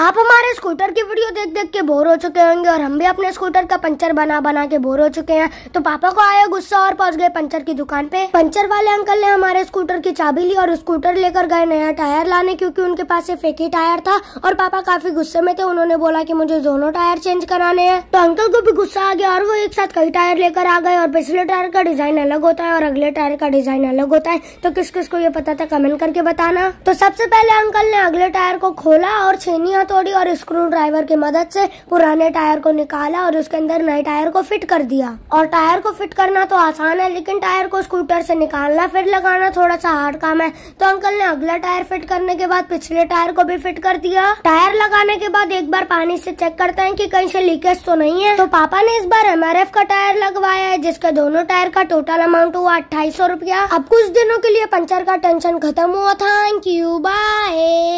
आप हमारे स्कूटर की वीडियो देख देख के बोर हो चुके होंगे और हम भी अपने स्कूटर का पंचर बना बना के बोर हो चुके हैं तो पापा को आया गुस्सा और पहुंच गए पंचर की दुकान पे पंचर वाले अंकल ने हमारे स्कूटर की चाबी ली और स्कूटर लेकर गए नया टायर लाने क्योंकि उनके पास एक फेकी टायर था और पापा काफी गुस्से में थे उन्होंने बोला की मुझे दोनों टायर चेंज कराने हैं तो अंकल को भी गुस्सा आ गया और वो एक साथ कई टायर लेकर आ गए और पिछले टायर का डिजाइन अलग होता है और अगले टायर का डिजाइन अलग होता है तो किस किस को ये पता था कमेंट करके बताना तो सबसे पहले अंकल ने अगले टायर को खोला और छेनी चक्कियाँ तोड़ी और स्क्रू ड्राइवर की मदद से पुराने टायर को निकाला और उसके अंदर नए टायर को फिट कर दिया और टायर को फिट करना तो आसान है लेकिन टायर को स्कूटर से निकालना फिर लगाना थोड़ा सा हार्ड काम है तो अंकल ने अगला टायर फिट करने के बाद पिछले टायर को भी फिट कर दिया टायर लगाने के बाद एक बार पानी से चेक करते हैं कि कहीं से लीकेज तो नहीं है तो पापा ने इस बार एम का टायर लगवाया है जिसके दोनों टायर का टोटल अमाउंट हुआ अट्ठाईस सौ अब कुछ दिनों के लिए पंचर का टेंशन खत्म हुआ थैंक यू बाय